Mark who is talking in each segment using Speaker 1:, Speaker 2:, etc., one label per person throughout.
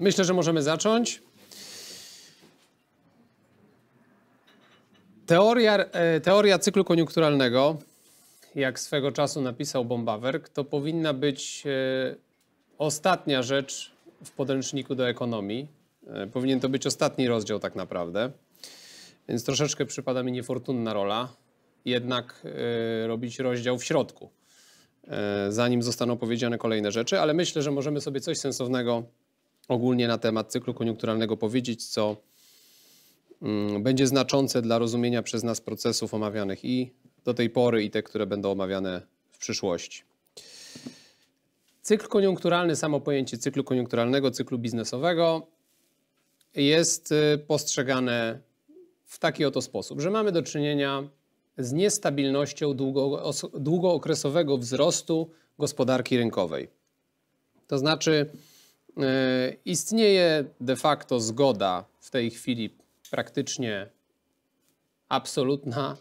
Speaker 1: Myślę, że możemy zacząć. Teoria, e, teoria cyklu koniunkturalnego, jak swego czasu napisał Bombawerk, to powinna być e, ostatnia rzecz w podręczniku do ekonomii. E, powinien to być ostatni rozdział tak naprawdę. Więc troszeczkę przypada mi niefortunna rola, jednak robić rozdział w środku, zanim zostaną powiedziane kolejne rzeczy, ale myślę, że możemy sobie coś sensownego ogólnie na temat cyklu koniunkturalnego powiedzieć, co mm, będzie znaczące dla rozumienia przez nas procesów omawianych i do tej pory, i te, które będą omawiane w przyszłości. Cykl koniunkturalny, samo pojęcie cyklu koniunkturalnego, cyklu biznesowego jest y, postrzegane w taki oto sposób, że mamy do czynienia z niestabilnością długookresowego wzrostu gospodarki rynkowej. To znaczy, E, istnieje de facto zgoda w tej chwili praktycznie absolutna,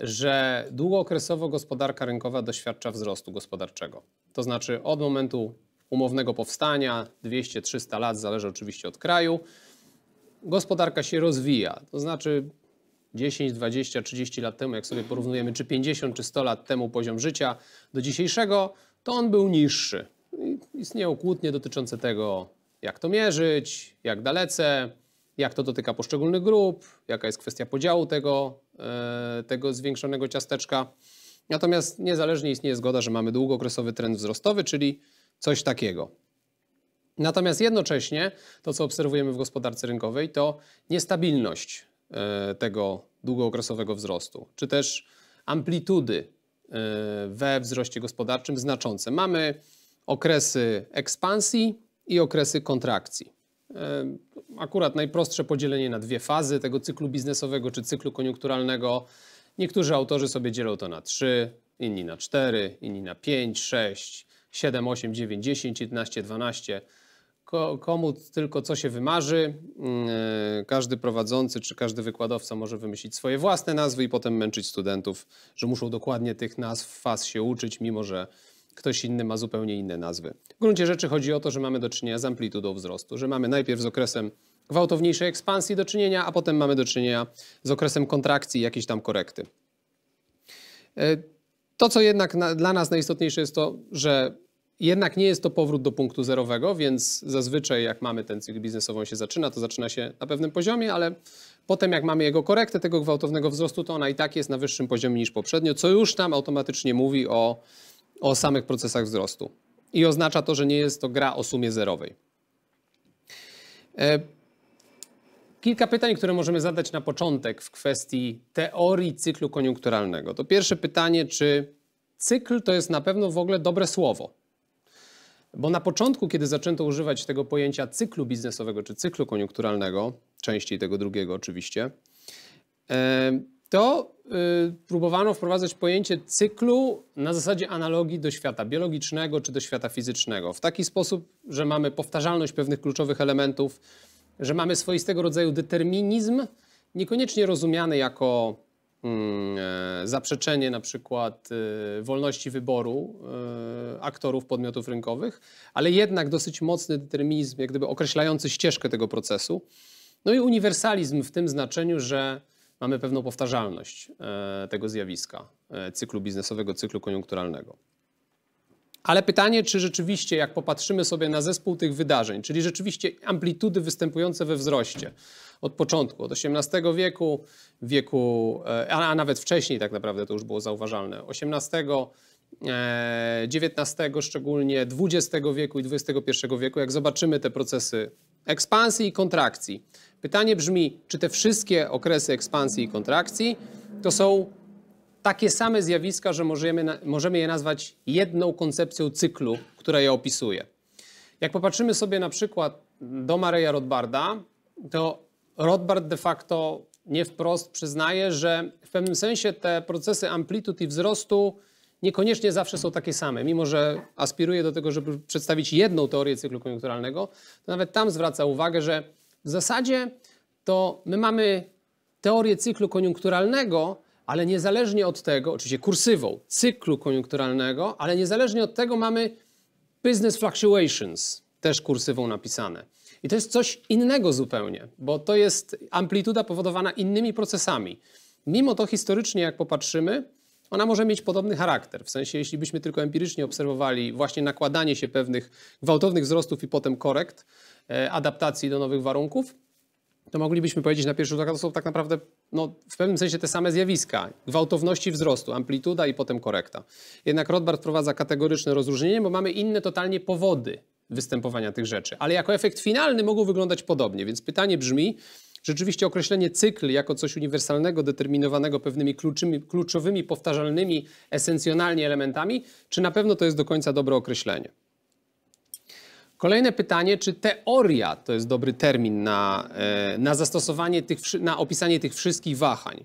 Speaker 1: że długookresowo gospodarka rynkowa doświadcza wzrostu gospodarczego. To znaczy od momentu umownego powstania, 200-300 lat, zależy oczywiście od kraju, gospodarka się rozwija. To znaczy 10, 20, 30 lat temu, jak sobie porównujemy, czy 50, czy 100 lat temu poziom życia do dzisiejszego, to on był niższy. No istnieją kłótnie dotyczące tego, jak to mierzyć, jak dalece, jak to dotyka poszczególnych grup, jaka jest kwestia podziału tego, e, tego zwiększonego ciasteczka. Natomiast niezależnie istnieje zgoda, że mamy długookresowy trend wzrostowy, czyli coś takiego. Natomiast jednocześnie to, co obserwujemy w gospodarce rynkowej, to niestabilność e, tego długookresowego wzrostu, czy też amplitudy e, we wzroście gospodarczym znaczące. Mamy okresy ekspansji i okresy kontrakcji. E, akurat najprostsze podzielenie na dwie fazy tego cyklu biznesowego czy cyklu koniunkturalnego. Niektórzy autorzy sobie dzielą to na trzy, inni na cztery, inni na pięć, sześć, siedem, osiem, dziewięć, dziesięć, 11, dwanaście. Komu tylko co się wymarzy, e, każdy prowadzący czy każdy wykładowca może wymyślić swoje własne nazwy i potem męczyć studentów, że muszą dokładnie tych nazw faz się uczyć, mimo że ktoś inny ma zupełnie inne nazwy. W gruncie rzeczy chodzi o to, że mamy do czynienia z amplitudą wzrostu, że mamy najpierw z okresem gwałtowniejszej ekspansji do czynienia, a potem mamy do czynienia z okresem kontrakcji, jakiejś tam korekty. E, to, co jednak na, dla nas najistotniejsze jest to, że jednak nie jest to powrót do punktu zerowego, więc zazwyczaj jak mamy ten cykl biznesowy, on się zaczyna, to zaczyna się na pewnym poziomie, ale potem jak mamy jego korektę tego gwałtownego wzrostu, to ona i tak jest na wyższym poziomie niż poprzednio, co już nam automatycznie mówi o o samych procesach wzrostu. I oznacza to, że nie jest to gra o sumie zerowej. E, kilka pytań, które możemy zadać na początek w kwestii teorii cyklu koniunkturalnego. To pierwsze pytanie, czy cykl to jest na pewno w ogóle dobre słowo? Bo na początku, kiedy zaczęto używać tego pojęcia cyklu biznesowego czy cyklu koniunkturalnego, częściej tego drugiego oczywiście, e, to y, próbowano wprowadzać pojęcie cyklu na zasadzie analogii do świata biologicznego czy do świata fizycznego. W taki sposób, że mamy powtarzalność pewnych kluczowych elementów, że mamy swoistego rodzaju determinizm, niekoniecznie rozumiany jako mm, e, zaprzeczenie na przykład y, wolności wyboru y, aktorów podmiotów rynkowych, ale jednak dosyć mocny determinizm, jak gdyby określający ścieżkę tego procesu. No i uniwersalizm w tym znaczeniu, że mamy pewną powtarzalność e, tego zjawiska, e, cyklu biznesowego, cyklu koniunkturalnego. Ale pytanie, czy rzeczywiście, jak popatrzymy sobie na zespół tych wydarzeń, czyli rzeczywiście amplitudy występujące we wzroście od początku, od XVIII wieku, wieku, e, a nawet wcześniej tak naprawdę to już było zauważalne, XVIII, XIX szczególnie, XX wieku i XXI wieku, jak zobaczymy te procesy ekspansji i kontrakcji. Pytanie brzmi, czy te wszystkie okresy ekspansji i kontrakcji to są takie same zjawiska, że możemy, możemy je nazwać jedną koncepcją cyklu, która je opisuje. Jak popatrzymy sobie na przykład do Mareja Rothbarda, to Rothbard de facto nie wprost przyznaje, że w pewnym sensie te procesy amplitud i wzrostu niekoniecznie zawsze są takie same. Mimo, że aspiruje do tego, żeby przedstawić jedną teorię cyklu koniunkturalnego, to nawet tam zwraca uwagę, że w zasadzie to my mamy teorię cyklu koniunkturalnego, ale niezależnie od tego, oczywiście kursywą, cyklu koniunkturalnego, ale niezależnie od tego mamy business fluctuations, też kursywą napisane. I to jest coś innego zupełnie, bo to jest amplituda powodowana innymi procesami. Mimo to historycznie, jak popatrzymy, ona może mieć podobny charakter. W sensie, jeśli byśmy tylko empirycznie obserwowali właśnie nakładanie się pewnych gwałtownych wzrostów i potem korekt, e, adaptacji do nowych warunków, to moglibyśmy powiedzieć na pierwszy rzut oka, to są tak naprawdę no, w pewnym sensie te same zjawiska. Gwałtowności wzrostu, amplituda i potem korekta. Jednak Rothbard wprowadza kategoryczne rozróżnienie, bo mamy inne totalnie powody występowania tych rzeczy. Ale jako efekt finalny mogą wyglądać podobnie. Więc pytanie brzmi, Rzeczywiście określenie cykl jako coś uniwersalnego, determinowanego pewnymi kluczymi, kluczowymi, powtarzalnymi, esencjonalnie elementami, czy na pewno to jest do końca dobre określenie? Kolejne pytanie, czy teoria to jest dobry termin na, e, na zastosowanie tych, na opisanie tych wszystkich wahań?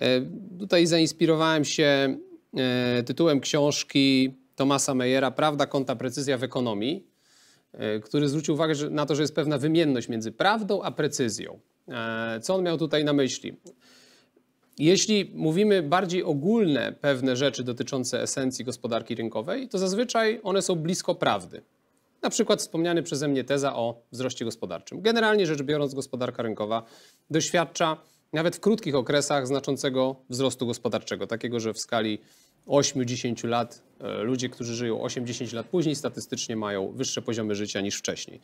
Speaker 1: E, tutaj zainspirowałem się e, tytułem książki Tomasa Meyera Prawda, konta, precyzja w ekonomii, E, który zwrócił uwagę na to, że jest pewna wymienność między prawdą a precyzją. E, co on miał tutaj na myśli? Jeśli mówimy bardziej ogólne pewne rzeczy dotyczące esencji gospodarki rynkowej, to zazwyczaj one są blisko prawdy. Na przykład wspomniany przeze mnie teza o wzroście gospodarczym. Generalnie rzecz biorąc, gospodarka rynkowa doświadcza nawet w krótkich okresach znaczącego wzrostu gospodarczego, takiego, że w skali 8-10 lat e, ludzie, którzy żyją 8-10 lat później, statystycznie mają wyższe poziomy życia niż wcześniej.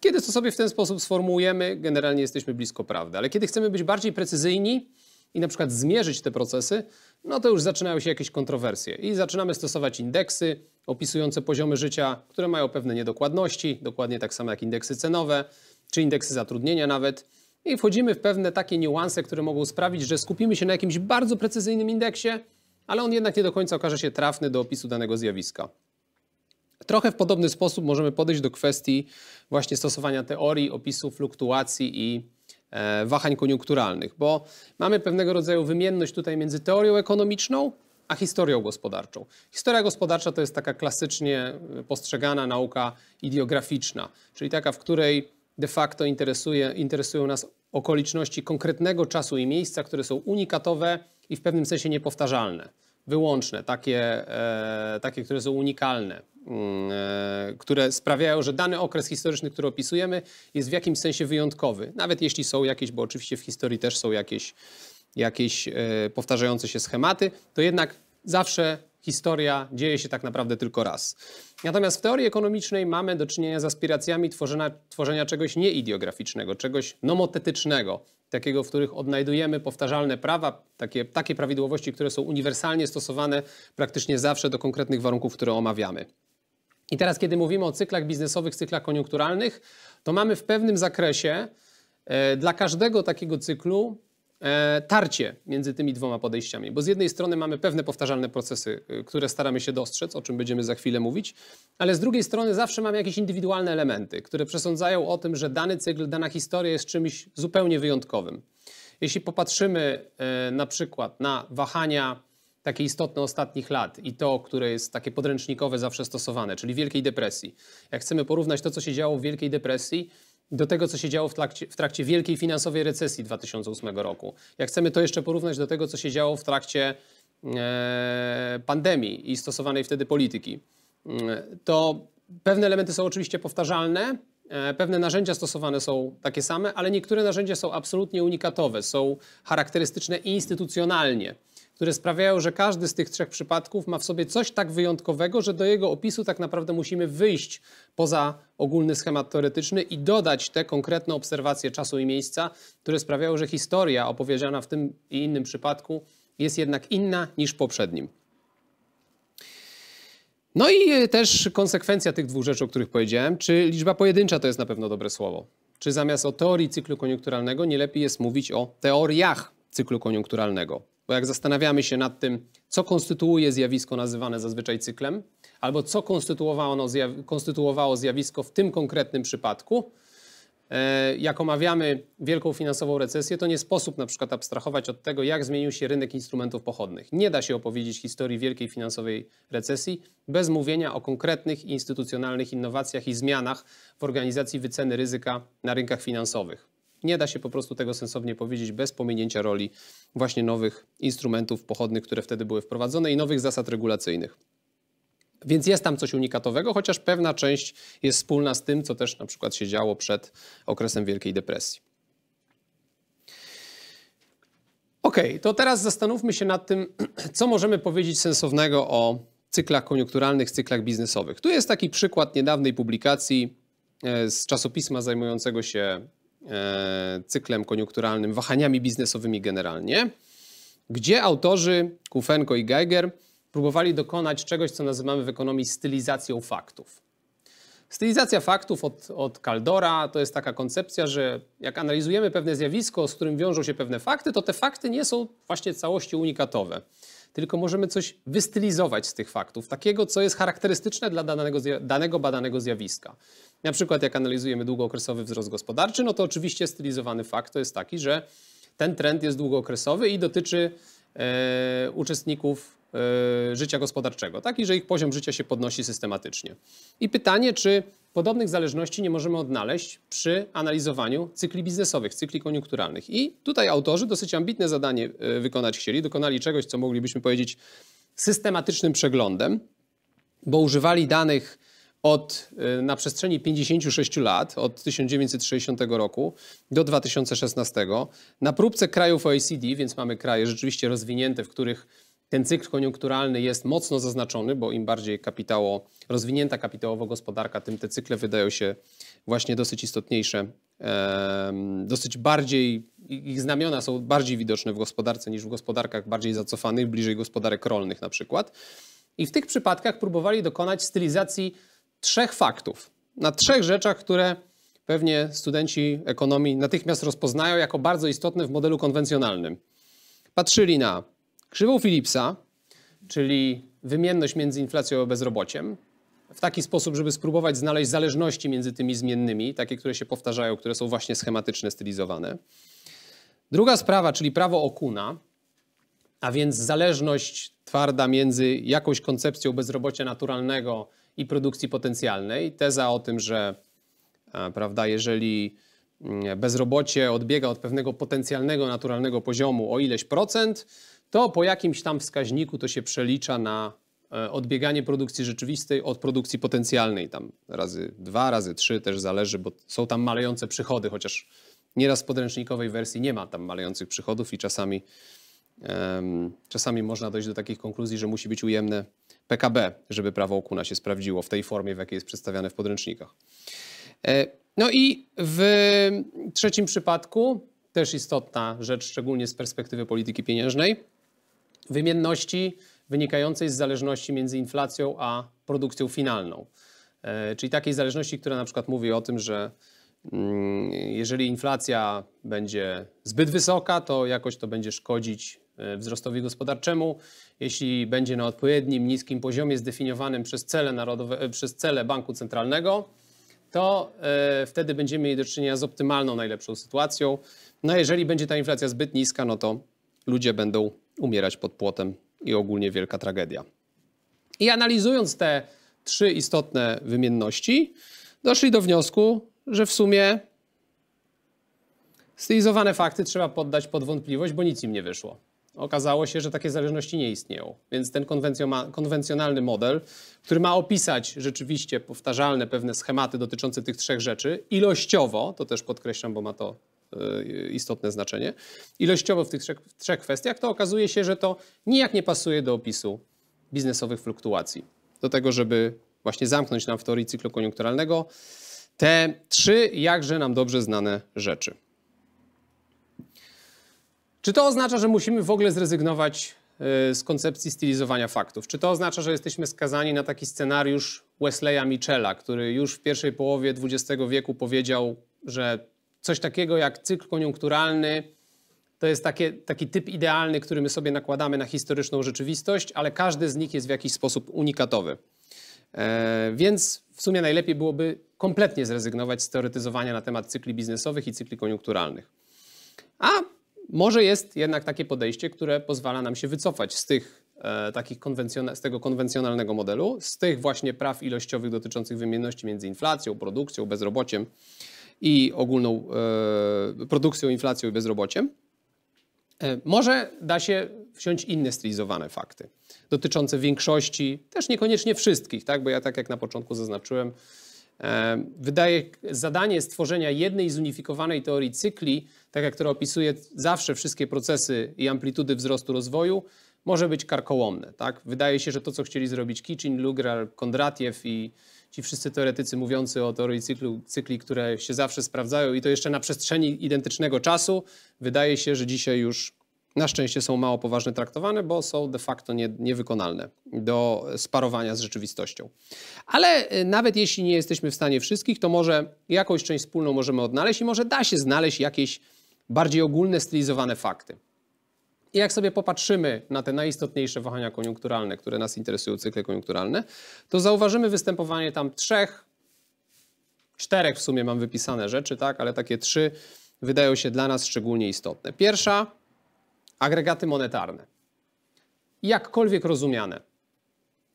Speaker 1: Kiedy to sobie w ten sposób sformułujemy, generalnie jesteśmy blisko prawdy, ale kiedy chcemy być bardziej precyzyjni i na przykład zmierzyć te procesy, no to już zaczynają się jakieś kontrowersje i zaczynamy stosować indeksy opisujące poziomy życia, które mają pewne niedokładności, dokładnie tak samo jak indeksy cenowe czy indeksy zatrudnienia nawet. I wchodzimy w pewne takie niuanse, które mogą sprawić, że skupimy się na jakimś bardzo precyzyjnym indeksie, ale on jednak nie do końca okaże się trafny do opisu danego zjawiska. Trochę w podobny sposób możemy podejść do kwestii właśnie stosowania teorii opisu fluktuacji i e, wahań koniunkturalnych, bo mamy pewnego rodzaju wymienność tutaj między teorią ekonomiczną a historią gospodarczą. Historia gospodarcza to jest taka klasycznie e, postrzegana nauka ideograficzna, czyli taka, w której de facto interesuje, interesują nas okoliczności konkretnego czasu i miejsca, które są unikatowe i w pewnym sensie niepowtarzalne, wyłączne, takie, e, takie które są unikalne, mm, e, które sprawiają, że dany okres historyczny, który opisujemy, jest w jakimś sensie wyjątkowy. Nawet jeśli są jakieś, bo oczywiście w historii też są jakieś, jakieś e, powtarzające się schematy, to jednak zawsze historia dzieje się tak naprawdę tylko raz. Natomiast w teorii ekonomicznej mamy do czynienia z aspiracjami tworzenia, tworzenia czegoś nieideograficznego, czegoś nomotetycznego, takiego, w których odnajdujemy powtarzalne prawa, takie, takie prawidłowości, które są uniwersalnie stosowane praktycznie zawsze do konkretnych warunków, które omawiamy. I teraz, kiedy mówimy o cyklach biznesowych, cyklach koniunkturalnych, to mamy w pewnym zakresie e, dla każdego takiego cyklu E, tarcie między tymi dwoma podejściami, bo z jednej strony mamy pewne powtarzalne procesy, e, które staramy się dostrzec, o czym będziemy za chwilę mówić, ale z drugiej strony zawsze mamy jakieś indywidualne elementy, które przesądzają o tym, że dany cykl, dana historia jest czymś zupełnie wyjątkowym. Jeśli popatrzymy e, na przykład na wahania takie istotne ostatnich lat i to, które jest takie podręcznikowe zawsze stosowane, czyli Wielkiej Depresji. Jak chcemy porównać to, co się działo w Wielkiej Depresji, do tego, co się działo w trakcie, w trakcie wielkiej finansowej recesji 2008 roku. Jak chcemy to jeszcze porównać do tego, co się działo w trakcie e, pandemii i stosowanej wtedy polityki, e, to pewne elementy są oczywiście powtarzalne, e, Pewne narzędzia stosowane są takie same, ale niektóre narzędzia są absolutnie unikatowe, są charakterystyczne instytucjonalnie które sprawiają, że każdy z tych trzech przypadków ma w sobie coś tak wyjątkowego, że do jego opisu tak naprawdę musimy wyjść poza ogólny schemat teoretyczny i dodać te konkretne obserwacje czasu i miejsca, które sprawiają, że historia opowiedziana w tym i innym przypadku jest jednak inna niż w poprzednim. No i e, też konsekwencja tych dwóch rzeczy, o których powiedziałem, czy liczba pojedyncza to jest na pewno dobre słowo. Czy zamiast o teorii cyklu koniunkturalnego nie lepiej jest mówić o teoriach cyklu koniunkturalnego? Bo jak zastanawiamy się nad tym, co konstytuuje zjawisko nazywane zazwyczaj cyklem, albo co konstytuowało, zjaw- konstytuowało zjawisko w tym konkretnym przypadku, e, jak omawiamy wielką finansową recesję, to nie sposób na przykład abstrahować od tego, jak zmienił się rynek instrumentów pochodnych. Nie da się opowiedzieć historii wielkiej finansowej recesji bez mówienia o konkretnych instytucjonalnych innowacjach i zmianach w organizacji wyceny ryzyka na rynkach finansowych. Nie da się po prostu tego sensownie powiedzieć bez pominięcia roli właśnie nowych instrumentów pochodnych, które wtedy były wprowadzone i nowych zasad regulacyjnych. Więc jest tam coś unikatowego, chociaż pewna część jest wspólna z tym, co też na przykład się działo przed okresem Wielkiej Depresji. Ok, to teraz zastanówmy się nad tym, co możemy powiedzieć sensownego o cyklach koniunkturalnych, cyklach biznesowych. Tu jest taki przykład niedawnej publikacji e, z czasopisma zajmującego się E, cyklem koniunkturalnym, wahaniami biznesowymi generalnie, gdzie autorzy Kufenko i Geiger próbowali dokonać czegoś, co nazywamy w ekonomii stylizacją faktów. Stylizacja faktów od, od Kaldora to jest taka koncepcja, że jak analizujemy pewne zjawisko, z którym wiążą się pewne fakty, to te fakty nie są właśnie całości unikatowe tylko możemy coś wystylizować z tych faktów, takiego, co jest charakterystyczne dla danego, danego badanego zjawiska. Na przykład, jak analizujemy długookresowy wzrost gospodarczy, no to oczywiście stylizowany fakt to jest taki, że ten trend jest długookresowy i dotyczy e, uczestników E, życia gospodarczego, tak? I że ich poziom życia się podnosi systematycznie. I pytanie, czy podobnych zależności nie możemy odnaleźć przy analizowaniu cykli biznesowych, cykli koniunkturalnych. I tutaj autorzy dosyć ambitne zadanie e, wykonać chcieli, dokonali czegoś, co moglibyśmy powiedzieć systematycznym przeglądem, bo używali danych od, e, na przestrzeni 56 lat, od 1960 roku do 2016, na próbce krajów OECD, więc mamy kraje rzeczywiście rozwinięte, w których ten cykl koniunkturalny jest mocno zaznaczony, bo im bardziej kapitało, rozwinięta kapitałowo gospodarka, tym te cykle wydają się właśnie dosyć istotniejsze, dosyć bardziej, ich znamiona są bardziej widoczne w gospodarce niż w gospodarkach bardziej zacofanych, bliżej gospodarek rolnych na przykład. I w tych przypadkach próbowali dokonać stylizacji trzech faktów, na trzech rzeczach, które pewnie studenci ekonomii natychmiast rozpoznają jako bardzo istotne w modelu konwencjonalnym. Patrzyli na Krzywą Philipsa, czyli wymienność między inflacją a bezrobociem, w taki sposób, żeby spróbować znaleźć zależności między tymi zmiennymi, takie, które się powtarzają, które są właśnie schematyczne, stylizowane. Druga sprawa, czyli prawo Okuna, a więc zależność twarda między jakąś koncepcją bezrobocia naturalnego i produkcji potencjalnej. Teza o tym, że e, prawda, jeżeli mm, bezrobocie odbiega od pewnego potencjalnego naturalnego poziomu o ileś procent, to po jakimś tam wskaźniku to się przelicza na e, odbieganie produkcji rzeczywistej od produkcji potencjalnej. Tam razy dwa, razy trzy też zależy, bo są tam malejące przychody, chociaż nieraz w podręcznikowej wersji nie ma tam malejących przychodów i czasami, um, czasami można dojść do takich konkluzji, że musi być ujemne PKB, żeby prawo okuna się sprawdziło w tej formie, w jakiej jest przedstawiane w podręcznikach. E, no i w trzecim przypadku, też istotna rzecz, szczególnie z perspektywy polityki pieniężnej, wymienności wynikającej z zależności między inflacją a produkcją finalną. E, czyli takiej zależności, która na przykład mówi o tym, że mm, jeżeli inflacja będzie zbyt wysoka, to jakoś to będzie szkodzić e, wzrostowi gospodarczemu. Jeśli będzie na odpowiednim niskim poziomie zdefiniowanym przez cele, narodowe, e, przez cele banku centralnego, to wtedy będziemy mieli do czynienia z optymalną, najlepszą sytuacją. No a jeżeli będzie ta inflacja zbyt niska, no to ludzie będą umierać pod płotem i ogólnie wielka tragedia. I analizując te trzy istotne wymienności, doszli do wniosku, że w sumie stylizowane fakty trzeba poddać pod wątpliwość, bo nic im nie wyszło. Okazało się, że takie zależności nie istnieją. Więc ten konwencjonalny model, który ma opisać rzeczywiście powtarzalne pewne schematy dotyczące tych trzech rzeczy, ilościowo, to też podkreślam, bo ma to Y, istotne znaczenie. Ilościowo w tych trzech, trzech kwestiach to okazuje się, że to nijak nie pasuje do opisu biznesowych fluktuacji. Do tego, żeby właśnie zamknąć nam w teorii cyklu koniunkturalnego te trzy jakże nam dobrze znane rzeczy. Czy to oznacza, że musimy w ogóle zrezygnować y, z koncepcji stylizowania faktów? Czy to oznacza, że jesteśmy skazani na taki scenariusz Wesleya Michela, który już w pierwszej połowie XX wieku powiedział, że coś takiego jak cykl koniunkturalny. To jest takie, taki typ idealny, który my sobie nakładamy na historyczną rzeczywistość, ale każdy z nich jest w jakiś sposób unikatowy. E, więc w sumie najlepiej byłoby kompletnie zrezygnować z teoretyzowania na temat cykli biznesowych i cykli koniunkturalnych. A może jest jednak takie podejście, które pozwala nam się wycofać z, tych, e, takich z tego konwencjonalnego modelu, z tych właśnie praw ilościowych dotyczących wymienności między inflacją, produkcją, bezrobociem i ogólną e, produkcją, inflacją i bezrobociem, e, może da się wziąć inne stylizowane fakty dotyczące większości, też niekoniecznie wszystkich, tak? bo ja tak jak na początku zaznaczyłem, e, Wydaje zadanie stworzenia jednej zunifikowanej teorii cykli, tak jak która opisuje zawsze wszystkie procesy i amplitudy wzrostu rozwoju, może być karkołomne. Tak? Wydaje się, że to, co chcieli zrobić Kicin, Luger, Kondratiew i ci wszyscy teoretycy mówiący o teorii cyklu, cykli, które się zawsze sprawdzają i to jeszcze na przestrzeni identycznego czasu, wydaje się, że dzisiaj już na szczęście są mało poważnie traktowane, bo są de facto nie, niewykonalne do sparowania z rzeczywistością. Ale y, nawet jeśli nie jesteśmy w stanie wszystkich, to może jakąś część wspólną możemy odnaleźć i może da się znaleźć jakieś bardziej ogólne, stylizowane fakty. I jak sobie popatrzymy na te najistotniejsze wahania koniunkturalne, które nas interesują, cykle koniunkturalne, to zauważymy występowanie tam trzech, czterech w sumie mam wypisane rzeczy, tak, ale takie trzy wydają się dla nas szczególnie istotne. Pierwsza, agregaty monetarne. Jakkolwiek rozumiane,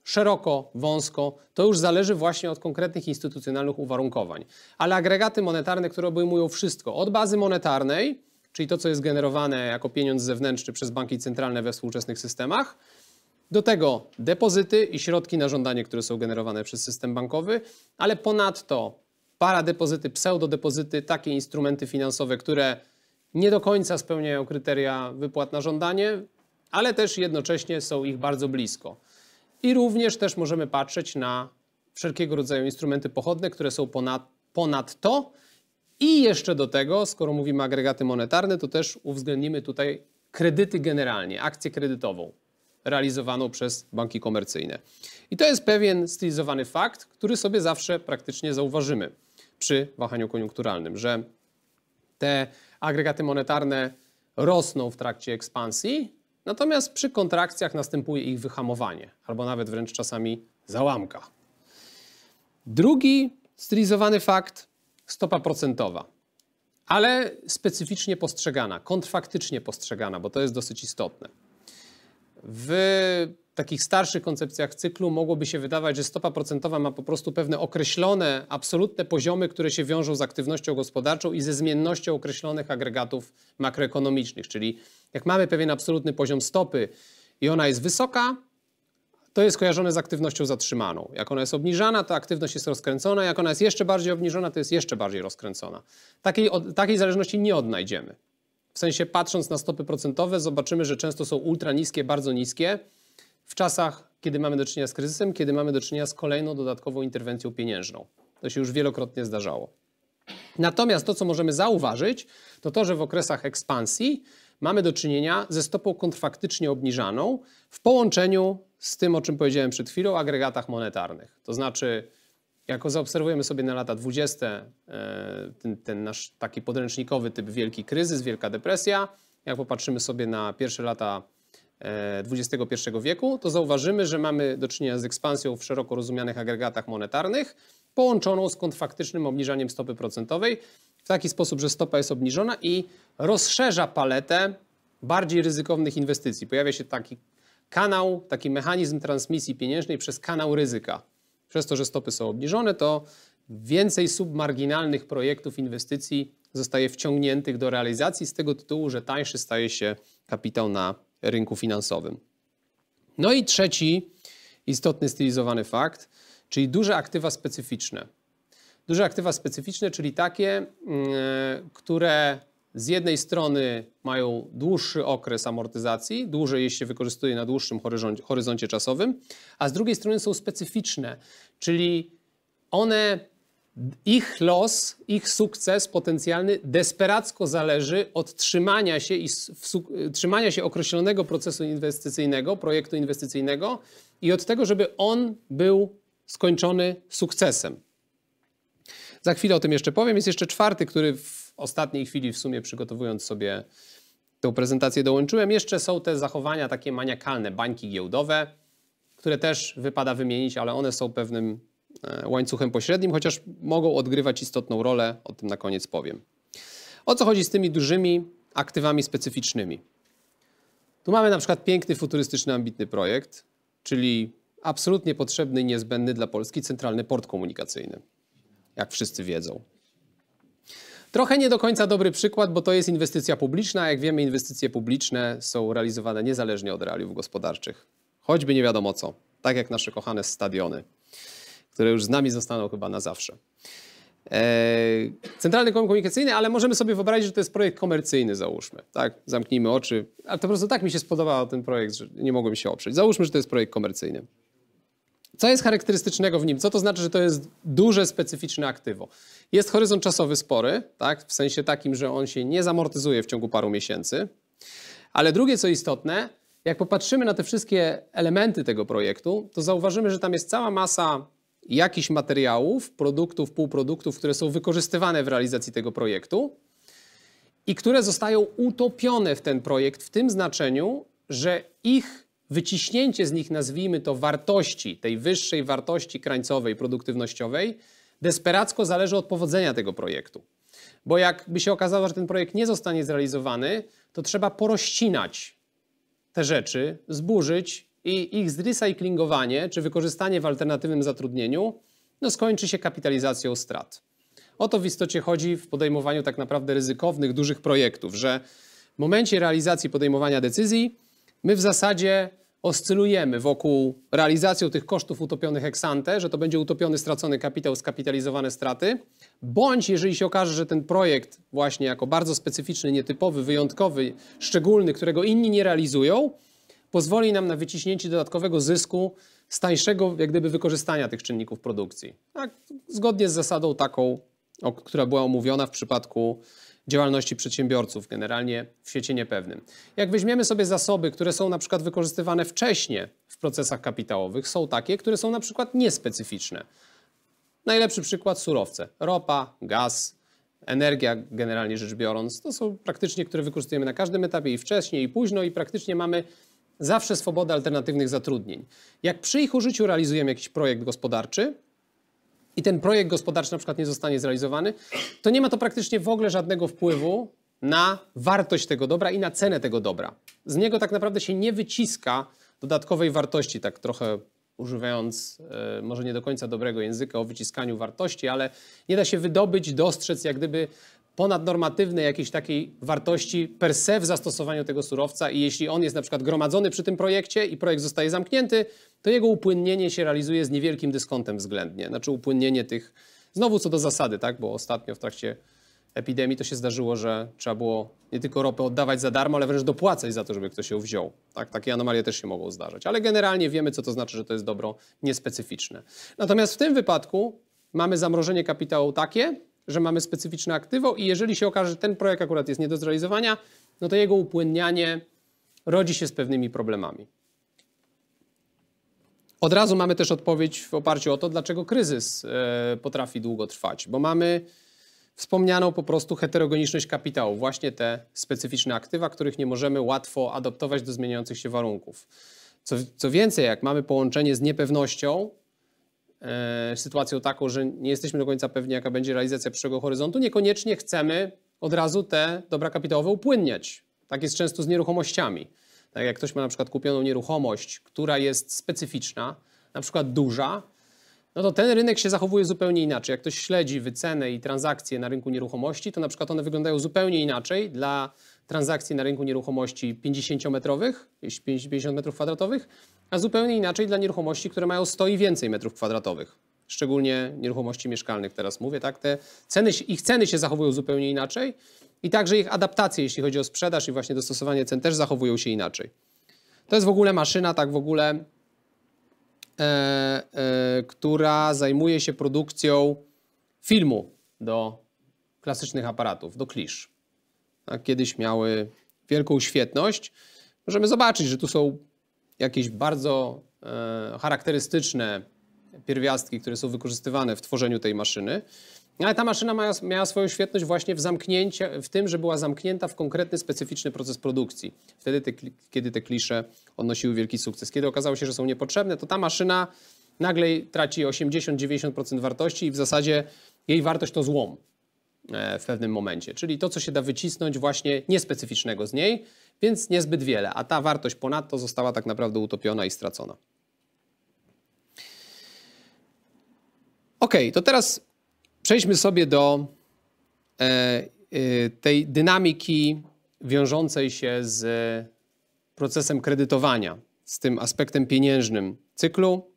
Speaker 1: szeroko, wąsko, to już zależy właśnie od konkretnych instytucjonalnych uwarunkowań. Ale agregaty monetarne, które obejmują wszystko, od bazy monetarnej czyli to, co jest generowane jako pieniądz zewnętrzny przez banki centralne we współczesnych systemach. Do tego depozyty i środki na żądanie, które są generowane przez system bankowy, ale ponadto paradepozyty, pseudodepozyty, takie instrumenty finansowe, które nie do końca spełniają kryteria wypłat na żądanie, ale też jednocześnie są ich bardzo blisko. I również też możemy patrzeć na wszelkiego rodzaju instrumenty pochodne, które są ponad, ponad to, i jeszcze do tego, skoro mówimy agregaty monetarne, to też uwzględnimy tutaj kredyty generalnie, akcję kredytową realizowaną przez banki komercyjne. I to jest pewien stylizowany fakt, który sobie zawsze praktycznie zauważymy przy wahaniu koniunkturalnym, że te agregaty monetarne rosną w trakcie ekspansji, natomiast przy kontrakcjach następuje ich wyhamowanie, albo nawet wręcz czasami załamka. Drugi stylizowany fakt stopa procentowa, ale specyficznie postrzegana, kontrfaktycznie postrzegana, bo to jest dosyć istotne. W takich starszych koncepcjach cyklu mogłoby się wydawać, że stopa procentowa ma po prostu pewne określone, absolutne poziomy, które się wiążą z aktywnością gospodarczą i ze zmiennością określonych agregatów makroekonomicznych. Czyli jak mamy pewien absolutny poziom stopy i ona jest wysoka, to jest kojarzone z aktywnością zatrzymaną. Jak ona jest obniżana, to aktywność jest rozkręcona, jak ona jest jeszcze bardziej obniżona, to jest jeszcze bardziej rozkręcona. Takiej, od, takiej zależności nie odnajdziemy. W sensie patrząc na stopy procentowe, zobaczymy, że często są ultra niskie, bardzo niskie w czasach, kiedy mamy do czynienia z kryzysem, kiedy mamy do czynienia z kolejną dodatkową interwencją pieniężną. To się już wielokrotnie zdarzało. Natomiast to, co możemy zauważyć, to to, że w okresach ekspansji mamy do czynienia ze stopą kontrfaktycznie obniżaną w połączeniu z tym, o czym powiedziałem przed chwilą, o agregatach monetarnych. To znaczy, jako zaobserwujemy sobie na lata 20 e, ten, ten, nasz taki podręcznikowy typ wielki kryzys, wielka depresja, jak popatrzymy sobie na pierwsze lata XXI e, wieku, to zauważymy, że mamy do czynienia z ekspansją w szeroko rozumianych agregatach monetarnych, połączoną z faktycznym obniżaniem stopy procentowej w taki sposób, że stopa jest obniżona i rozszerza paletę bardziej ryzykownych inwestycji. Pojawia się taki kanał, taki mechanizm transmisji pieniężnej przez kanał ryzyka. Przez to, że stopy są obniżone, to więcej submarginalnych projektów inwestycji zostaje wciągniętych do realizacji z tego tytułu, że tańszy staje się kapitał na rynku finansowym. No i trzeci istotny stylizowany fakt, czyli duże aktywa specyficzne. Duże aktywa specyficzne, czyli takie, mm, które z jednej strony mają dłuższy okres amortyzacji, dłużej się wykorzystuje na dłuższym horyzoncie, horyzoncie czasowym, a z drugiej strony są specyficzne, czyli one, ich los, ich sukces potencjalny desperacko zależy od trzymania się, i trzymania się określonego procesu inwestycyjnego, projektu inwestycyjnego i od tego, żeby on był skończony sukcesem. Za chwilę o tym jeszcze powiem. Jest jeszcze czwarty, który w ostatniej chwili w sumie przygotowując sobie tę prezentację dołączyłem. Jeszcze są te zachowania takie maniakalne, bańki giełdowe, które też wypada wymienić, ale one są pewnym e, łańcuchem pośrednim, chociaż mogą odgrywać istotną rolę, o tym na koniec powiem. O co chodzi z tymi dużymi aktywami specyficznymi? Tu mamy na przykład piękny, futurystyczny, ambitny projekt, czyli absolutnie potrzebny i niezbędny dla Polski centralny port komunikacyjny, jak wszyscy wiedzą. Trochę nie do końca dobry przykład, bo to jest inwestycja publiczna, a jak wiemy, inwestycje publiczne są realizowane niezależnie od realiów gospodarczych. Choćby nie wiadomo co, tak jak nasze kochane stadiony, które już z nami zostaną chyba na zawsze. E, Centralny Komunikacyjny, ale możemy sobie wyobrazić, że to jest projekt komercyjny, załóżmy. Tak? Zamknijmy oczy. Ale to po prostu tak mi się spodobał ten projekt, że nie mogłem się oprzeć. Załóżmy, że to jest projekt komercyjny. Co jest charakterystycznego w nim? Co to znaczy, że to jest duże, specyficzne aktywo? Jest horyzont czasowy spory, tak? w sensie takim, że on się nie zamortyzuje w ciągu paru miesięcy. Ale drugie, co istotne, jak popatrzymy na te wszystkie elementy tego projektu, to zauważymy, że tam jest cała masa jakichś materiałów, produktów, półproduktów, które są wykorzystywane w realizacji tego projektu i które zostają utopione w ten projekt w tym znaczeniu, że ich wyciśnięcie z nich, nazwijmy to, wartości, tej wyższej wartości krańcowej, produktywnościowej, desperacko zależy od powodzenia tego projektu. Bo jakby się okazało, że ten projekt nie zostanie zrealizowany, to trzeba porozcinać te rzeczy, zburzyć i ich zrecyklingowanie czy wykorzystanie w alternatywnym zatrudnieniu no skończy się kapitalizacją strat. O to w istocie chodzi w podejmowaniu tak naprawdę ryzykownych, dużych projektów, że w momencie realizacji podejmowania decyzji my w zasadzie oscylujemy wokół realizacji tych kosztów utopionych ex ante, że to będzie utopiony stracony kapitał, skapitalizowane straty, bądź jeżeli się okaże, że ten projekt właśnie jako bardzo specyficzny, nietypowy, wyjątkowy, szczególny, którego inni nie realizują, pozwoli nam na wyciśnięcie dodatkowego zysku z tańszego jak gdyby wykorzystania tych czynników produkcji. Tak, zgodnie z zasadą taką, która była omówiona w przypadku działalności przedsiębiorców, generalnie w świecie niepewnym. Jak weźmiemy sobie zasoby, które są na przykład wykorzystywane wcześniej w procesach kapitałowych, są takie, które są na przykład niespecyficzne. Najlepszy przykład surowce: ropa, gaz, energia generalnie rzecz biorąc. To są praktycznie, które wykorzystujemy na każdym etapie i wcześniej, i późno, i praktycznie mamy zawsze swobodę alternatywnych zatrudnień. Jak przy ich użyciu realizujemy jakiś projekt gospodarczy, i ten projekt gospodarczy na przykład nie zostanie zrealizowany, to nie ma to praktycznie w ogóle żadnego wpływu na wartość tego dobra i na cenę tego dobra. Z niego tak naprawdę się nie wyciska dodatkowej wartości, tak trochę używając e, może nie do końca dobrego języka o wyciskaniu wartości, ale nie da się wydobyć, dostrzec jak gdyby ponadnormatywnej jakiejś takiej wartości per se w zastosowaniu tego surowca i jeśli on jest na przykład gromadzony przy tym projekcie i projekt zostaje zamknięty, to jego upłynnienie się realizuje z niewielkim dyskontem względnie. Znaczy upłynnienie tych, znowu co do zasady, tak, bo ostatnio w trakcie epidemii to się zdarzyło, że trzeba było nie tylko ropę oddawać za darmo, ale wręcz dopłacać za to, żeby ktoś ją wziął. Tak, takie anomalie też się mogą zdarzać. Ale generalnie wiemy, co to znaczy, że to jest dobro niespecyficzne. Natomiast w tym wypadku mamy zamrożenie kapitału takie, że mamy specyficzne aktywo i jeżeli się okaże, że ten projekt akurat jest nie do zrealizowania, no to jego upłynnianie rodzi się z pewnymi problemami. Od razu mamy też odpowiedź w oparciu o to, dlaczego kryzys e, potrafi długo trwać, bo mamy wspomnianą po prostu heterogeniczność kapitału, właśnie te specyficzne aktywa, których nie możemy łatwo adaptować do zmieniających się warunków. Co, co więcej, jak mamy połączenie z niepewnością, E, sytuacją taką, że nie jesteśmy do końca pewni, jaka będzie realizacja przyszłego horyzontu, niekoniecznie chcemy od razu te dobra kapitałowe upłynniać. Tak jest często z nieruchomościami. Tak jak ktoś ma na przykład kupioną nieruchomość, która jest specyficzna, na przykład duża, no to ten rynek się zachowuje zupełnie inaczej. Jak ktoś śledzi wycenę i transakcje na rynku nieruchomości, to na przykład one wyglądają zupełnie inaczej dla transakcji na rynku nieruchomości 50-metrowych, 50 metrów kwadratowych, a zupełnie inaczej dla nieruchomości, które mają 100 i więcej metrów kwadratowych. Szczególnie nieruchomości mieszkalnych teraz mówię, tak? Te ceny, ich ceny się zachowują zupełnie inaczej i także ich adaptacje, jeśli chodzi o sprzedaż i właśnie dostosowanie cen, też zachowują się inaczej. To jest w ogóle maszyna, tak w ogóle, e, e, która zajmuje się produkcją filmu do klasycznych aparatów, do klisz. Tak? kiedyś miały wielką świetność. Możemy zobaczyć, że tu są jakieś bardzo e, charakterystyczne pierwiastki, które są wykorzystywane w tworzeniu tej maszyny. Ale ta maszyna miała, miała swoją świetność właśnie w, zamknięcie, w tym, że była zamknięta w konkretny, specyficzny proces produkcji. Wtedy, te, kiedy te klisze odnosiły wielki sukces. Kiedy okazało się, że są niepotrzebne, to ta maszyna nagle traci 80-90% wartości i w zasadzie jej wartość to złom e, w pewnym momencie. Czyli to, co się da wycisnąć właśnie niespecyficznego z niej, więc niezbyt wiele, a ta wartość ponadto została tak naprawdę utopiona i stracona. Ok, to teraz przejdźmy sobie do e, e, tej dynamiki wiążącej się z procesem kredytowania, z tym aspektem pieniężnym cyklu,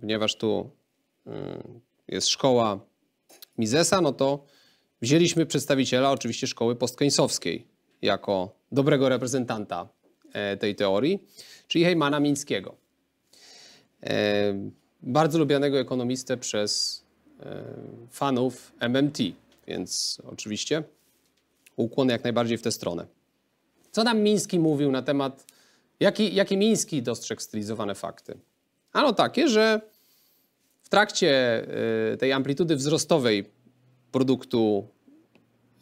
Speaker 1: ponieważ tu e, jest szkoła Misesa, no to wzięliśmy przedstawiciela oczywiście szkoły postkeynesowskiej, jako dobrego reprezentanta e, tej teorii, czyli Heymana Mińskiego. E, bardzo lubianego ekonomistę przez e, fanów MMT, więc oczywiście ukłon jak najbardziej w tę stronę. Co nam Miński mówił na temat, jaki, jaki Miński dostrzegł stylizowane fakty? Ano takie, że w trakcie tej amplitudy wzrostowej produktu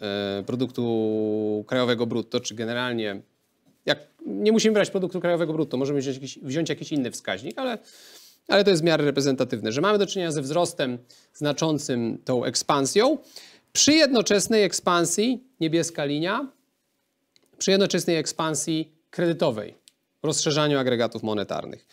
Speaker 1: E, produktu krajowego brutto, czy generalnie, jak nie musimy brać produktu krajowego brutto, możemy wziąć jakiś, wziąć jakiś inny wskaźnik, ale, ale to jest w miarę reprezentatywne, że mamy do czynienia ze wzrostem znaczącym tą ekspansją. Przy jednoczesnej ekspansji, niebieska linia, przy jednoczesnej ekspansji kredytowej, rozszerzaniu agregatów monetarnych.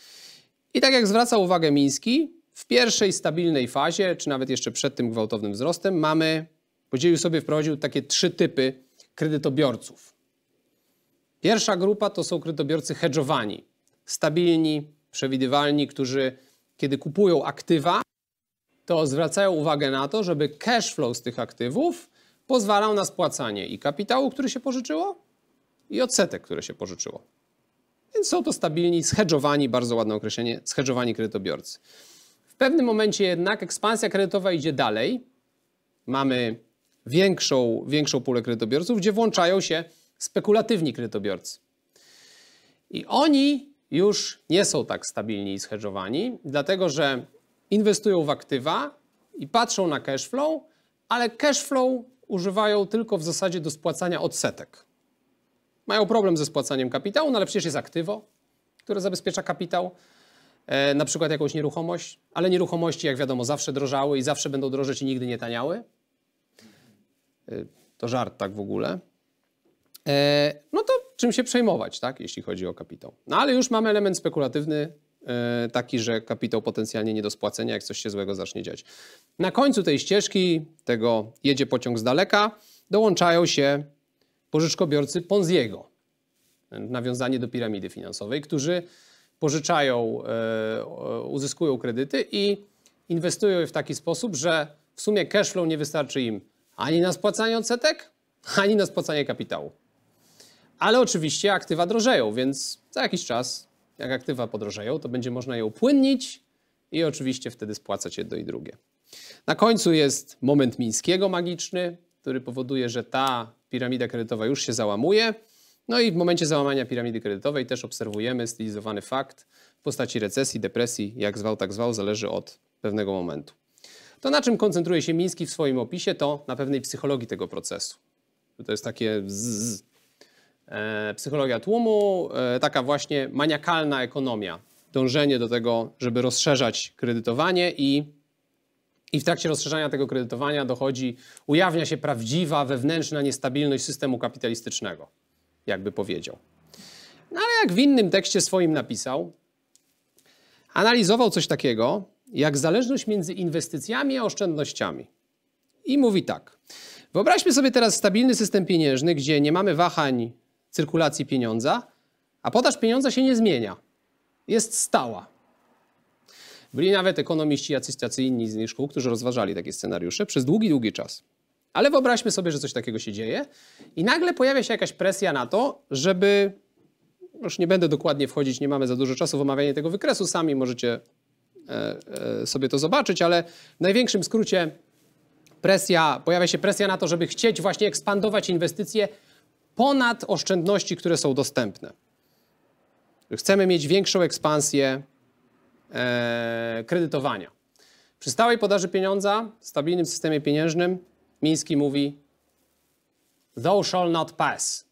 Speaker 1: I tak jak zwraca uwagę Miński, w pierwszej stabilnej fazie, czy nawet jeszcze przed tym gwałtownym wzrostem, mamy podzielił sobie, wprowadził takie trzy typy kredytobiorców. Pierwsza grupa to są kredytobiorcy hedżowani, stabilni, przewidywalni, którzy kiedy kupują aktywa, to zwracają uwagę na to, żeby cash flow z tych aktywów pozwalał na spłacanie i kapitału, który się pożyczyło, i odsetek, które się pożyczyło. Więc są to stabilni, schedżowani, bardzo ładne określenie, schedżowani kredytobiorcy. W pewnym momencie jednak ekspansja kredytowa idzie dalej. Mamy większą, większą pulę kredytobiorców, gdzie włączają się spekulatywni kredytobiorcy. I oni już nie są tak stabilni i schedżowani, dlatego że inwestują w aktywa i patrzą na cash flow, ale cash flow używają tylko w zasadzie do spłacania odsetek. Mają problem ze spłacaniem kapitału, no ale przecież jest aktywo, które zabezpiecza kapitał, e, na przykład jakąś nieruchomość, ale nieruchomości, jak wiadomo, zawsze drożały i zawsze będą drożeć i nigdy nie taniały. Y, to żart tak w ogóle, e, no to czym się przejmować, tak, jeśli chodzi o kapitał. No ale już mamy element spekulatywny, e, taki, że kapitał potencjalnie nie do spłacenia, jak coś się złego zacznie dziać. Na końcu tej ścieżki, tego jedzie pociąg z daleka, dołączają się pożyczkobiorcy Ponziego. Nawiązanie do piramidy finansowej, którzy pożyczają, e, uzyskują kredyty i inwestują je w taki sposób, że w sumie cashflow nie wystarczy im ani na spłacanie odsetek, ani na spłacanie kapitału. Ale oczywiście aktywa drożeją, więc za jakiś czas, jak aktywa podrożeją, to będzie można je upłynnić i oczywiście wtedy spłacać jedno i drugie. Na końcu jest moment Mińskiego magiczny, który powoduje, że ta piramida kredytowa już się załamuje. No i w momencie załamania piramidy kredytowej też obserwujemy stylizowany fakt w postaci recesji, depresji, jak zwał, tak zwał, zależy od pewnego momentu. To na czym koncentruje się Miński w swoim opisie, to na pewnej psychologii tego procesu. To jest takie zzz. E, psychologia tłumu, e, taka właśnie maniakalna ekonomia, dążenie do tego, żeby rozszerzać kredytowanie i, i w trakcie rozszerzania tego kredytowania dochodzi, ujawnia się prawdziwa wewnętrzna niestabilność systemu kapitalistycznego, jakby powiedział. No ale jak w innym tekście swoim napisał, analizował coś takiego, jak zależność między inwestycjami a oszczędnościami. I mówi tak. Wyobraźmy sobie teraz stabilny system pieniężny, gdzie nie mamy wahań cyrkulacji pieniądza, a podaż pieniądza się nie zmienia. Jest stała. Byli nawet ekonomiści jacyś tacy inni z innych szkół, którzy rozważali takie scenariusze przez długi, długi czas. Ale wyobraźmy sobie, że coś takiego się dzieje i nagle pojawia się jakaś presja na to, żeby... Już nie będę dokładnie wchodzić, nie mamy za dużo czasu w omawianie tego wykresu, sami możecie E, e, sobie to zobaczyć, ale w największym skrócie presja, pojawia się presja na to, żeby chcieć właśnie ekspandować inwestycje ponad oszczędności, które są dostępne. Chcemy mieć większą ekspansję e, kredytowania. Przy stałej podaży pieniądza, stabilnym systemie pieniężnym, Miński mówi: Thou shall not pass.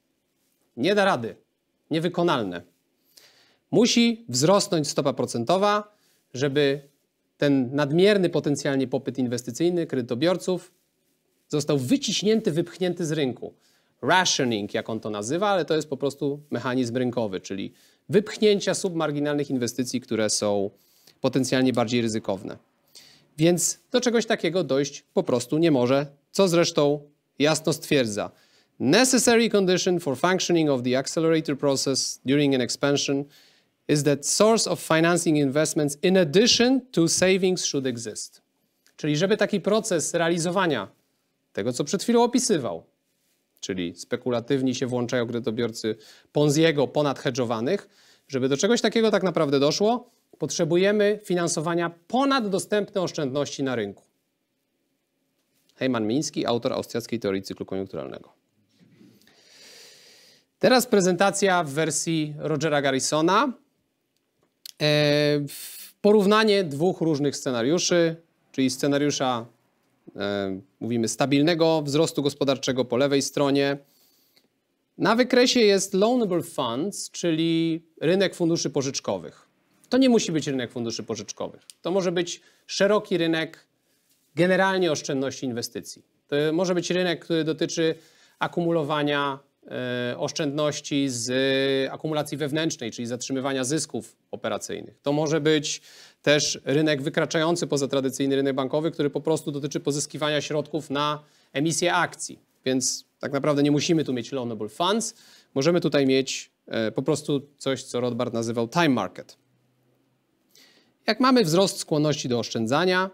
Speaker 1: Nie da rady, niewykonalne. Musi wzrosnąć stopa procentowa, żeby ten nadmierny potencjalnie popyt inwestycyjny kredytobiorców został wyciśnięty, wypchnięty z rynku. Rationing, jak on to nazywa, ale to jest po prostu mechanizm rynkowy, czyli wypchnięcia submarginalnych inwestycji, które są potencjalnie bardziej ryzykowne. Więc do czegoś takiego dojść po prostu nie może, co zresztą jasno stwierdza. Necessary condition for functioning of the accelerator process during an expansion is that source of financing investments in addition to savings should exist. Czyli żeby taki proces realizowania tego, co przed chwilą opisywał, czyli spekulatywni się włączają kredytobiorcy Ponziego ponad hedżowanych, żeby do czegoś takiego tak naprawdę doszło, potrzebujemy finansowania ponad dostępne oszczędności na rynku. Heyman Miński, autor austriackiej teorii cyklu koniunkturalnego. Teraz prezentacja w wersji Rogera Garrisona, E, porównanie dwóch różnych scenariuszy, czyli scenariusza, e, mówimy, stabilnego wzrostu gospodarczego po lewej stronie. Na wykresie jest loanable funds, czyli rynek funduszy pożyczkowych. To nie musi być rynek funduszy pożyczkowych. To może być szeroki rynek generalnie oszczędności inwestycji. To może być rynek, który dotyczy akumulowania E, oszczędności z e, akumulacji wewnętrznej, czyli zatrzymywania zysków operacyjnych. To może być też rynek wykraczający poza tradycyjny rynek bankowy, który po prostu dotyczy pozyskiwania środków na emisję akcji. Więc tak naprawdę nie musimy tu mieć loanable funds, możemy tutaj mieć e, po prostu coś, co Rothbard nazywał time market. Jak mamy wzrost skłonności do oszczędzania,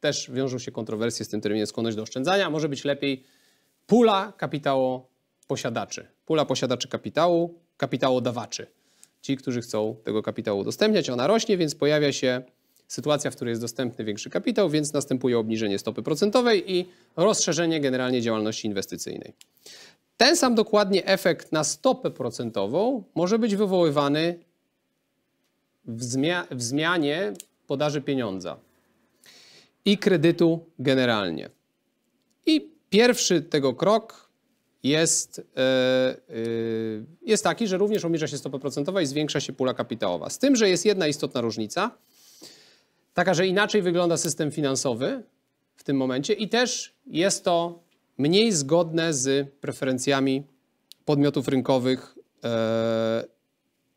Speaker 1: też wiążą się kontrowersje z tym terminem skłonność do oszczędzania, może być lepiej pula kapitału posiadaczy. Pula posiadaczy kapitału, kapitałodawaczy. Ci, którzy chcą tego kapitału udostępniać, ona rośnie, więc pojawia się sytuacja, w której jest dostępny większy kapitał, więc następuje obniżenie stopy procentowej i rozszerzenie generalnie działalności inwestycyjnej. Ten sam dokładnie efekt na stopę procentową może być wywoływany w, zmia w zmianie podaży pieniądza i kredytu generalnie. I Pierwszy tego krok jest, e, e, jest taki, że również obniża się stopa procentowa i zwiększa się pula kapitałowa. Z tym, że jest jedna istotna różnica, taka, że inaczej wygląda system finansowy w tym momencie i też jest to mniej zgodne z preferencjami podmiotów rynkowych, e,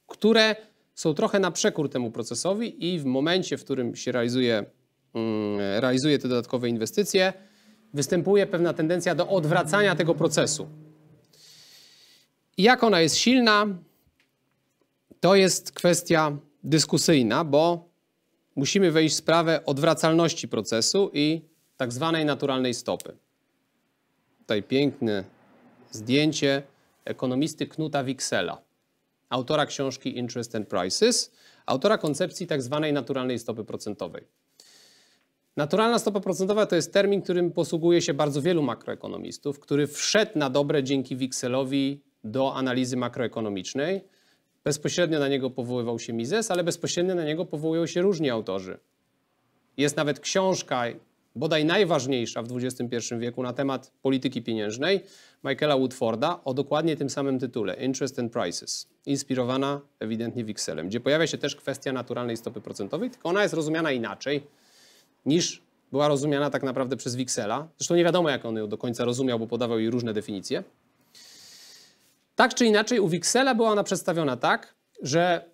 Speaker 1: które są trochę na przekór temu procesowi i w momencie, w którym się realizuje, mm, realizuje te dodatkowe inwestycje, występuje pewna tendencja do odwracania tego procesu. jak ona jest silna, to jest kwestia dyskusyjna, bo musimy wejść w sprawę odwracalności procesu i tak zwanej naturalnej stopy. Tutaj piękne zdjęcie ekonomisty Knuta Wiksela, autora książki Interest and Prices, autora koncepcji tak zwanej naturalnej stopy procentowej. Naturalna stopa procentowa to jest termin, którym posługuje się bardzo wielu makroekonomistów, który wszedł na dobre dzięki Wikselowi do analizy makroekonomicznej. Bezpośrednio na niego powoływał się Mises, ale bezpośrednio na niego powołują się różni autorzy. Jest nawet książka, bodaj najważniejsza w XXI wieku na temat polityki pieniężnej, Michaela Woodforda o dokładnie tym samym tytule, Interest and Prices, inspirowana ewidentnie Wikselem, gdzie pojawia się też kwestia naturalnej stopy procentowej, tylko ona jest rozumiana inaczej niż była rozumiana tak naprawdę przez Wiksela. Zresztą nie wiadomo, jak on ją do końca rozumiał, bo podawał jej różne definicje. Tak czy inaczej, u Wiksela była ona przedstawiona tak, że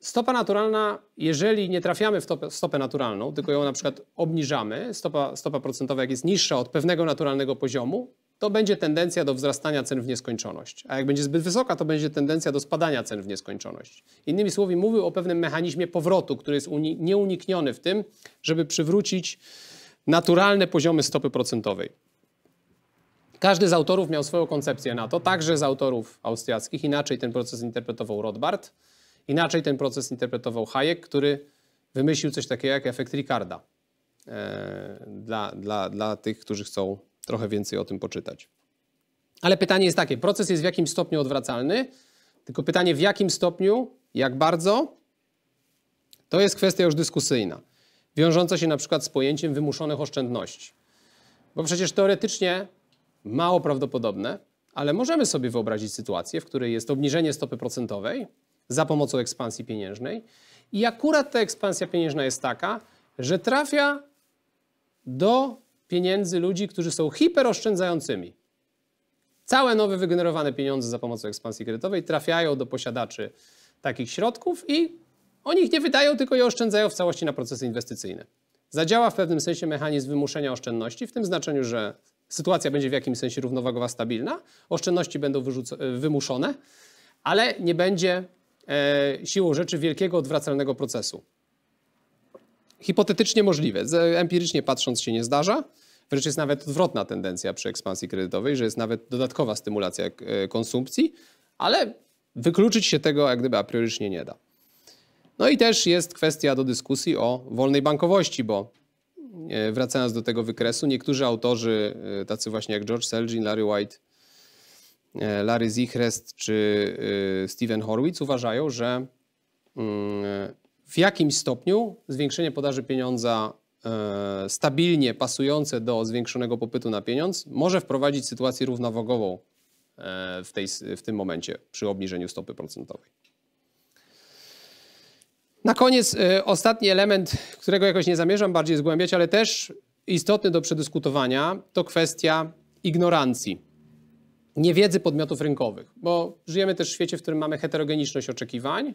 Speaker 1: stopa naturalna, jeżeli nie trafiamy w topę, stopę naturalną, tylko ją na przykład obniżamy, stopa, stopa procentowa jak jest niższa od pewnego naturalnego poziomu, to będzie tendencja do wzrastania cen w nieskończoność. A jak będzie zbyt wysoka, to będzie tendencja do spadania cen w nieskończoność. Innymi słowy, mówił o pewnym mechanizmie powrotu, który jest nieunikniony w tym, żeby przywrócić naturalne poziomy stopy procentowej. Każdy z autorów miał swoją koncepcję na to, także z autorów austriackich. Inaczej ten proces interpretował Rothbard, inaczej ten proces interpretował Hayek, który wymyślił coś takiego jak efekt Ricarda e, dla, dla, dla tych, którzy chcą trochę więcej o tym poczytać. Ale pytanie jest takie: proces jest w jakim stopniu odwracalny? Tylko pytanie, w jakim stopniu, jak bardzo, to jest kwestia już dyskusyjna, wiążąca się na przykład z pojęciem wymuszonych oszczędności. Bo przecież teoretycznie mało prawdopodobne, ale możemy sobie wyobrazić sytuację, w której jest obniżenie stopy procentowej za pomocą ekspansji pieniężnej i akurat ta ekspansja pieniężna jest taka, że trafia do pieniędzy ludzi, którzy są hiperoszczędzającymi. Całe nowe wygenerowane pieniądze za pomocą ekspansji kredytowej trafiają do posiadaczy takich środków i oni ich nie wydają, tylko je oszczędzają w całości na procesy inwestycyjne. Zadziała w pewnym sensie mechanizm wymuszenia oszczędności, w tym znaczeniu, że sytuacja będzie w jakimś sensie równowagowa, stabilna, oszczędności będą wymuszone, ale nie będzie e, siłą rzeczy wielkiego odwracalnego procesu. Hipotetycznie możliwe, empirycznie patrząc się nie zdarza, Wręcz jest nawet odwrotna tendencja przy ekspansji kredytowej, że jest nawet dodatkowa stymulacja e, konsumpcji, ale wykluczyć się tego jak gdyby a priorycznie nie da. No i też jest kwestia do dyskusji o wolnej bankowości, bo e, wracając do tego wykresu, niektórzy autorzy, e, tacy właśnie jak George Selgin, Larry White, Larry Zichrest czy Steven Horwitz uważają, że mm, w jakimś stopniu zwiększenie podaży pieniądza E, stabilnie pasujące do zwiększonego popytu na pieniądz, może wprowadzić sytuację równowagową e, w, tej, w tym momencie przy obniżeniu stopy procentowej. Na koniec e, ostatni element, którego jakoś nie zamierzam bardziej zgłębiać, ale też istotny do przedyskutowania, to kwestia ignorancji, niewiedzy podmiotów rynkowych, bo żyjemy też w świecie, w którym mamy heterogeniczność oczekiwań,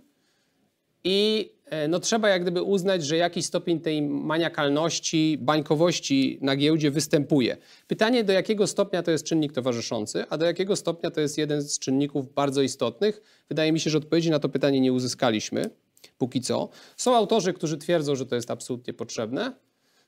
Speaker 1: i e, no, trzeba jak gdyby uznać, że jakiś stopień tej maniakalności, bańkowości na giełdzie występuje. Pytanie, do jakiego stopnia to jest czynnik towarzyszący, a do jakiego stopnia to jest jeden z czynników bardzo istotnych. Wydaje mi się, że odpowiedzi na to pytanie nie uzyskaliśmy póki co. Są autorzy, którzy twierdzą, że to jest absolutnie potrzebne.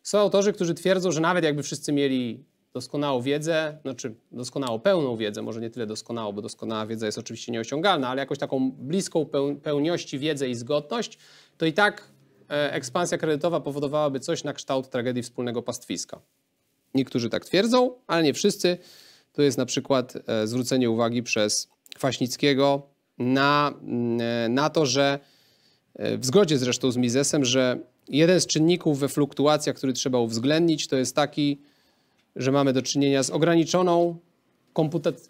Speaker 1: Są autorzy, którzy twierdzą, że nawet jakby wszyscy mieli doskonałą wiedzę, znaczy doskonałą, pełną wiedzę, może nie tyle doskonałą, bo doskonała wiedza jest oczywiście nieosiągalna, ale jakąś taką bliską pełniości wiedzę i zgodność, to i tak e, ekspansja kredytowa powodowałaby coś na kształt tragedii wspólnego pastwiska. Niektórzy tak twierdzą, ale nie wszyscy. To jest na przykład e, zwrócenie uwagi przez Kwaśnickiego na, mm, e, na to, że w zgodzie zresztą z Misesem, że jeden z czynników we fluktuacjach, który trzeba uwzględnić, to jest taki, że mamy do czynienia z ograniczoną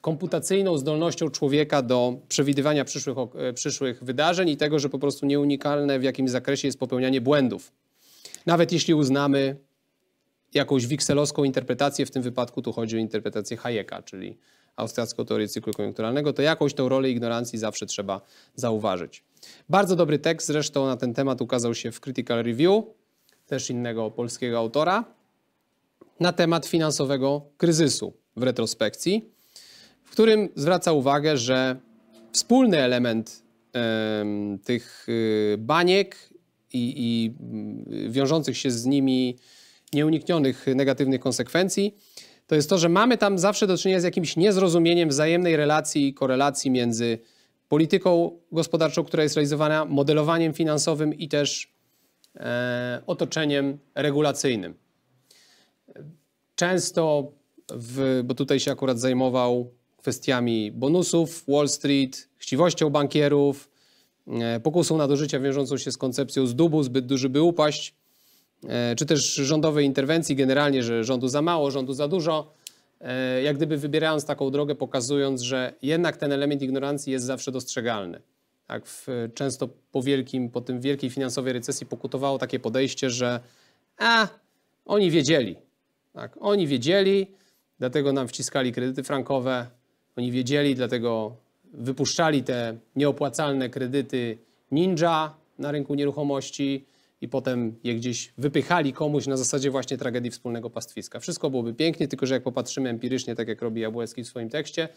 Speaker 1: komputacyjną zdolnością człowieka do przewidywania przyszłych, e, przyszłych wydarzeń i tego, że po prostu nieunikalne w jakimś zakresie jest popełnianie błędów. Nawet jeśli uznamy jakąś wikselowską interpretację, w tym wypadku tu chodzi o interpretację Hayeka, czyli austriacką teorię cyklu koniunkturalnego, to jakąś tą rolę ignorancji zawsze trzeba zauważyć. Bardzo dobry tekst zresztą na ten temat ukazał się w Critical Review, też innego polskiego autora na temat finansowego kryzysu w retrospekcji, w którym zwraca uwagę, że wspólny element tych y, baniek i, i y, wiążących się z nimi nieuniknionych negatywnych konsekwencji, to jest to, że mamy tam zawsze do czynienia z jakimś niezrozumieniem wzajemnej relacji i korelacji między polityką gospodarczą, która jest realizowana, modelowaniem finansowym i też e, otoczeniem regulacyjnym często, w, bo tutaj się akurat zajmował kwestiami bonusów, Wall Street, chciwością bankierów, e, pokusą nadużycia wiążącą się z koncepcją zdubu, zbyt duży by upaść, e, czy też rządowej interwencji generalnie, że rządu za mało, rządu za dużo, e, jak gdyby wybierając taką drogę, pokazując, że jednak ten element ignorancji jest zawsze dostrzegalny. Tak, w, często po wielkim, po tym wielkiej finansowej recesji pokutowało takie podejście, że a, oni wiedzieli, tak? Oni wiedzieli, dlatego nam wciskali kredyty frankowe, oni wiedzieli, dlatego wypuszczali te nieopłacalne kredyty ninja na rynku nieruchomości i potem je gdzieś wypychali komuś na zasadzie właśnie tragedii wspólnego pastwiska. Wszystko byłoby pięknie, tylko że jak popatrzymy empirycznie, tak jak robi Jabłecki w swoim tekście,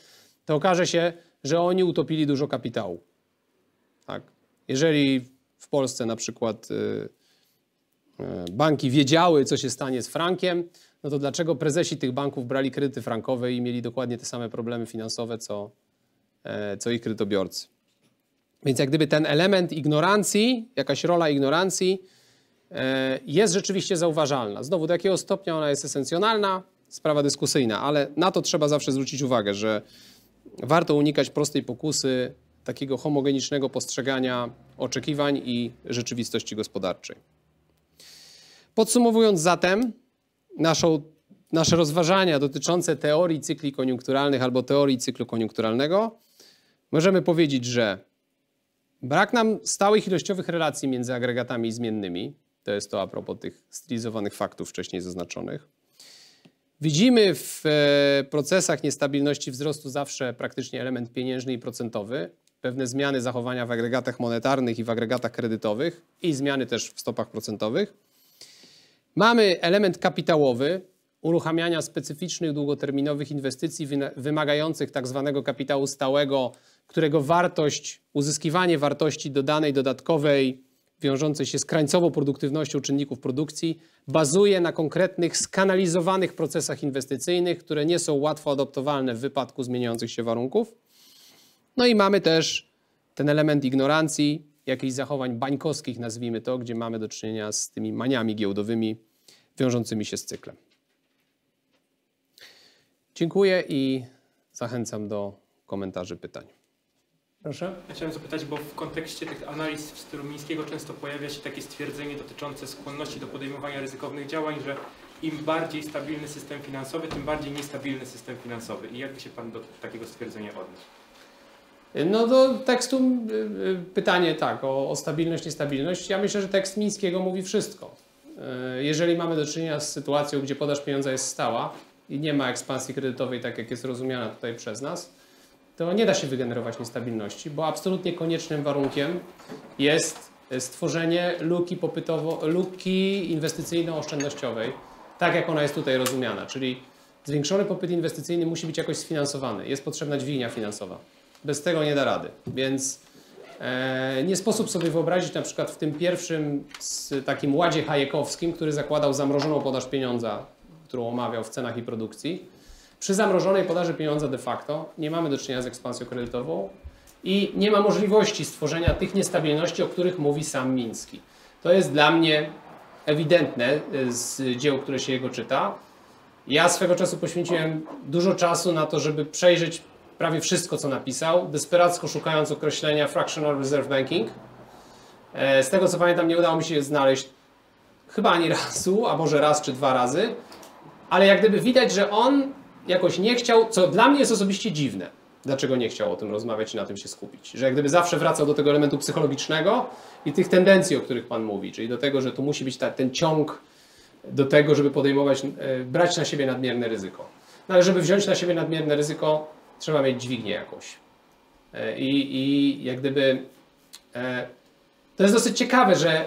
Speaker 1: to okaże się, że oni utopili dużo kapitału. Tak. Jeżeli w Polsce na przykład y, y, banki wiedziały, co się stanie z frankiem, no to dlaczego prezesi tych banków brali kredyty frankowe i mieli dokładnie te same problemy finansowe, co, e, co ich kredytobiorcy? Więc jak gdyby ten element ignorancji, jakaś rola ignorancji e, jest rzeczywiście zauważalna. Znowu, do jakiego stopnia ona jest esencjonalna, sprawa dyskusyjna, ale na to trzeba zawsze zwrócić uwagę, że warto unikać prostej pokusy takiego homogenicznego postrzegania oczekiwań i rzeczywistości gospodarczej. Podsumowując zatem, naszą, nasze rozważania dotyczące teorii cykli koniunkturalnych albo teorii cyklu koniunkturalnego, możemy powiedzieć, że brak nam stałych ilościowych relacji między agregatami i zmiennymi. To jest to a propos tych stylizowanych faktów wcześniej zaznaczonych. Widzimy w e, procesach niestabilności wzrostu zawsze praktycznie element pieniężny i procentowy, pewne zmiany zachowania w agregatach monetarnych i w agregatach kredytowych i zmiany też w stopach procentowych. Mamy element kapitałowy, uruchamiania specyficznych długoterminowych inwestycji wymagających tak zwanego kapitału stałego, którego wartość, uzyskiwanie wartości dodanej dodatkowej wiążącej się z krańcową produktywnością czynników produkcji bazuje na konkretnych skanalizowanych procesach inwestycyjnych, które nie są łatwo adoptowalne w wypadku zmieniających się warunków. No i mamy też ten element ignorancji, jakichś zachowań bańkowskich, nazwijmy to, gdzie mamy do czynienia z tymi maniami giełdowymi wiążącymi się z cyklem. Dziękuję i zachęcam do komentarzy, pytań. Proszę.
Speaker 2: Ja chciałem zapytać, bo w kontekście tych analiz w stylu Mińskiego często pojawia się takie stwierdzenie dotyczące skłonności do podejmowania ryzykownych działań, że im bardziej stabilny system finansowy, tym bardziej niestabilny system finansowy. I jakby się Pan do takiego stwierdzenia odniósł?
Speaker 1: No do tekstu y, y, pytanie tak, o, o stabilność, niestabilność. Ja myślę, że tekst Mińskiego mówi wszystko. Y, jeżeli mamy do czynienia z sytuacją, gdzie podaż pieniądza jest stała i nie ma ekspansji kredytowej, tak jak jest rozumiana tutaj przez nas, to nie da się wygenerować niestabilności, bo absolutnie koniecznym warunkiem jest stworzenie luki, popytowo, luki inwestycyjno-oszczędnościowej, tak jak ona jest tutaj rozumiana, czyli zwiększony popyt inwestycyjny musi być jakoś sfinansowany, jest potrzebna dźwignia finansowa. Bez tego nie da rady. Więc e, nie sposób sobie wyobrazić na przykład w tym pierwszym takim ładzie hajekowskim, który zakładał zamrożoną podaż pieniądza, którą omawiał w cenach i produkcji. Przy zamrożonej podaży pieniądza de facto nie mamy do czynienia z ekspansją kredytową i nie ma możliwości stworzenia tych niestabilności, o których mówi sam Miński. To jest dla mnie ewidentne e, z dzieł, które się jego czyta. Ja swego czasu poświęciłem dużo czasu na to, żeby przejrzeć prawie wszystko, co napisał, desperacko szukając określenia Fractional Reserve Banking. E, z tego co pamiętam, nie udało mi się znaleźć chyba ani razu, a może raz czy dwa razy, ale jak gdyby widać, że on jakoś nie chciał, co dla mnie jest osobiście dziwne, dlaczego nie chciał o tym rozmawiać i na tym się skupić. Że jak gdyby zawsze wracał do tego elementu psychologicznego i tych tendencji, o których Pan mówi, czyli do tego, że tu musi być ta, ten ciąg do tego, żeby podejmować, e, brać na siebie nadmierne ryzyko. No ale żeby wziąć na siebie nadmierne ryzyko, trzeba mieć dźwignię jakąś. E, I, i jak gdyby e, to jest dosyć ciekawe, że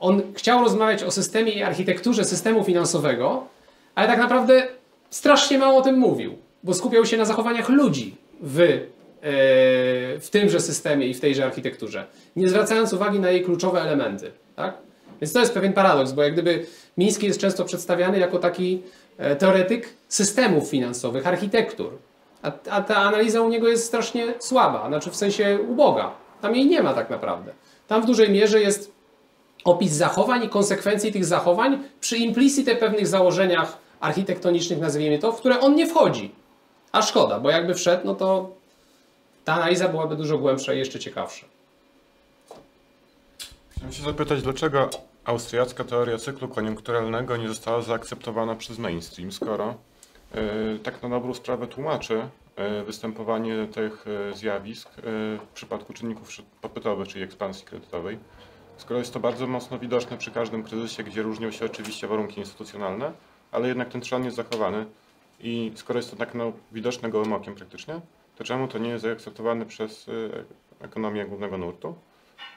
Speaker 1: on chciał rozmawiać o systemie i architekturze systemu finansowego, ale tak naprawdę strasznie mało o tym mówił, bo skupiał się na zachowaniach ludzi w, e, w tymże systemie i w tejże architekturze, nie zwracając uwagi na jej kluczowe elementy. Tak? Więc to jest pewien paradoks, bo jak gdyby Miński jest często przedstawiany jako taki teoretyk systemów finansowych, architektur, a, a, ta analiza u niego jest strasznie słaba, znaczy w sensie uboga. Tam jej nie ma tak naprawdę. Tam w dużej mierze jest opis zachowań i konsekwencji tych zachowań przy implicite pewnych założeniach architektonicznych, nazwijmy to, w które on nie wchodzi. A szkoda, bo jakby wszedł, no to ta analiza byłaby dużo głębsza i jeszcze ciekawsza.
Speaker 2: Chciałem się zapytać, dlaczego austriacka teoria cyklu koniunkturalnego nie została zaakceptowana przez mainstream, skoro E, tak na dobrą sprawę tłumaczy e, występowanie tych e, zjawisk w przypadku czynników popytowych, czyli ekspansji kredytowej. Skoro jest to bardzo mocno widoczne przy każdym kryzysie, gdzie różnią się oczywiście warunki instytucjonalne, ale jednak ten trzon jest zachowany i skoro jest to tak no, widoczne gołym okiem praktycznie, to czemu to nie jest zaakceptowane przez ekonomię głównego nurtu,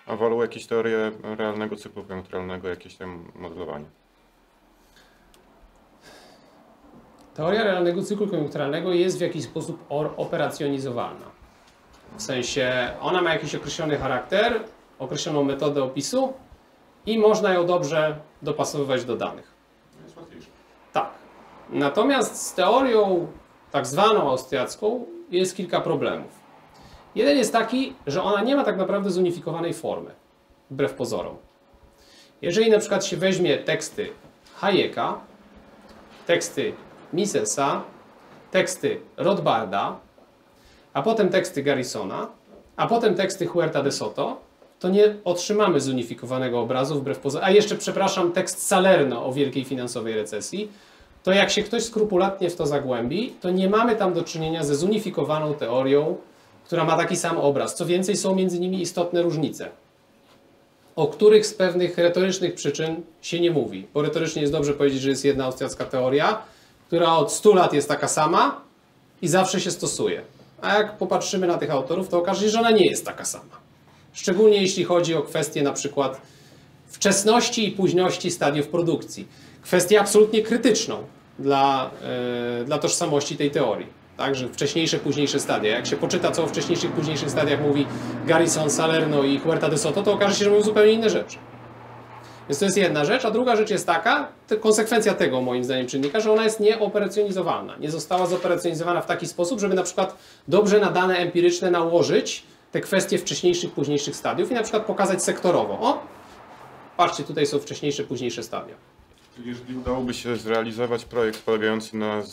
Speaker 2: a wolą jakieś teorie realnego cyklu koniunkturalnego, jakieś tam modelowanie?
Speaker 1: Teoria realnego cyklu koniunkturalnego jest w jakiś sposób operacjonizowalna. W sensie ona ma jakiś określony charakter, określoną metodę opisu i można ją dobrze dopasowywać do danych. No tak. Natomiast z teorią tak zwaną austriacką jest kilka problemów. Jeden jest taki, że ona nie ma tak naprawdę zunifikowanej formy, wbrew pozorom. Jeżeli na przykład się weźmie teksty Hayeka, teksty Misesa, teksty Rothbarda, a potem teksty Garrisona, a potem teksty Huerta de Soto, to nie otrzymamy zunifikowanego obrazu wbrew poza. A jeszcze, przepraszam, tekst Salerno o wielkiej finansowej recesji. To jak się ktoś skrupulatnie w to zagłębi, to nie mamy tam do czynienia ze zunifikowaną teorią, która ma taki sam obraz. Co więcej, są między nimi istotne różnice, o których z pewnych retorycznych przyczyn się nie mówi. Bo retorycznie jest dobrze powiedzieć, że jest jedna austriacka teoria, która od 100 lat jest taka sama i zawsze się stosuje. A jak popatrzymy na tych autorów, to okaże się, że ona nie jest taka sama. Szczególnie jeśli chodzi o kwestie na przykład wczesności i późności stadiów produkcji. Kwestię absolutnie krytyczną dla, yy, dla tożsamości tej teorii. Także wcześniejsze, późniejsze stadia. Jak się poczyta, co o wcześniejszych, późniejszych stadiach mówi Garrison Salerno i Huerta de Soto, to okaże się, że mówią zupełnie inne rzeczy. Więc to jest jedna rzecz, a druga rzecz jest taka, konsekwencja tego moim zdaniem czynnika, że ona jest nieoperacjonizowalna. Nie została zoperacjonizowana w taki sposób, żeby na przykład dobrze na dane empiryczne nałożyć te kwestie wcześniejszych, późniejszych stadiów i na przykład pokazać sektorowo. O, patrzcie, tutaj są wcześniejsze, późniejsze stadia.
Speaker 2: Jeżeli udałoby się zrealizować projekt polegający na y,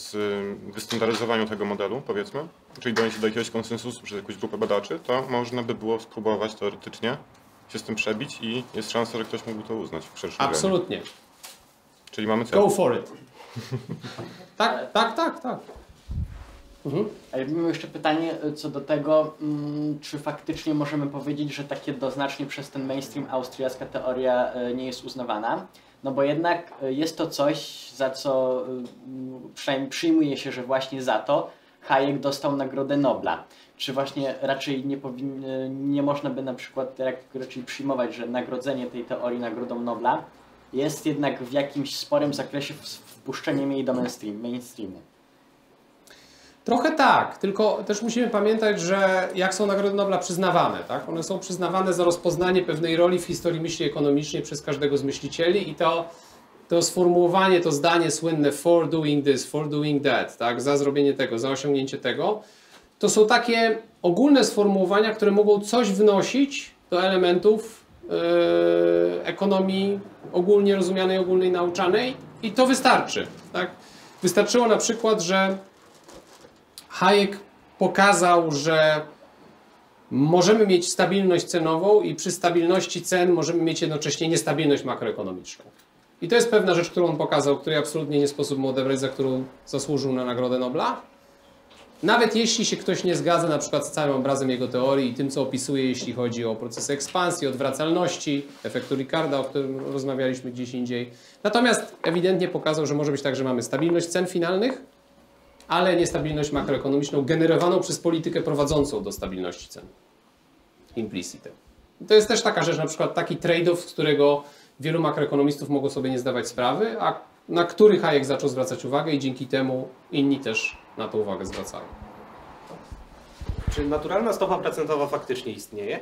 Speaker 2: wystandaryzowaniu tego modelu, powiedzmy, czyli dojść do jakiegoś konsensusu przez jakąś grupę badaczy, to można by było spróbować teoretycznie się z tym przebić i jest szansa, że ktoś mógłby to uznać w przeszłości. Absolutnie. Czyli mamy cel. Go for it.
Speaker 1: tak, tak, tak, tak. Mhm.
Speaker 2: A ja jeszcze pytanie e, co do tego, mm, czy faktycznie możemy powiedzieć, że takie jednoznacznie przez ten mainstream austriacka teoria e, nie jest uznawana? No bo jednak e, jest to coś, za co przynajmniej przyjmuje się, że właśnie za to Hayek dostał Nagrodę Nobla czy właśnie raczej nie, powinny, nie można by na przykład raczej przyjmować, że nagrodzenie tej teorii nagrodą Nobla jest jednak w jakimś sporym
Speaker 1: zakresie wpuszczeniem jej do mainstream, mainstreamu? Trochę tak, tylko też musimy pamiętać, że jak są nagrody Nobla przyznawane, tak? One są przyznawane za rozpoznanie pewnej roli w historii myśli ekonomicznej przez każdego z myślicieli i to, to sformułowanie, to zdanie słynne for doing this, for doing that, tak? Za zrobienie tego, za osiągnięcie tego, to są takie ogólne sformułowania, które mogą coś wnosić do elementów yy, ekonomii ogólnie rozumianej, ogólnej nauczanej i to wystarczy. Tak? Wystarczyło na przykład, że Hayek pokazał, że możemy mieć stabilność cenową i przy stabilności cen możemy mieć jednocześnie niestabilność makroekonomiczną. I to jest pewna rzecz, którą on pokazał, której absolutnie nie sposób mu odebrać, za którą zasłużył na Nagrodę Nobla. Nawet jeśli się ktoś nie zgadza na przykład z całym obrazem jego teorii i tym, co opisuje, jeśli chodzi o procesy ekspansji, odwracalności, efektu Ricarda, o którym rozmawialiśmy gdzieś indziej. Natomiast ewidentnie pokazał, że może być tak, że mamy stabilność cen finalnych, ale niestabilność makroekonomiczną generowaną przez politykę prowadzącą do stabilności cen. Implicite. To jest też taka rzecz, na przykład taki trade-off, z którego wielu makroekonomistów mogło sobie nie zdawać sprawy, a na których Hayek zaczął zwracać uwagę i dzięki temu inni też na to uwagę zwracają. Czy naturalna stopa procentowa faktycznie istnieje?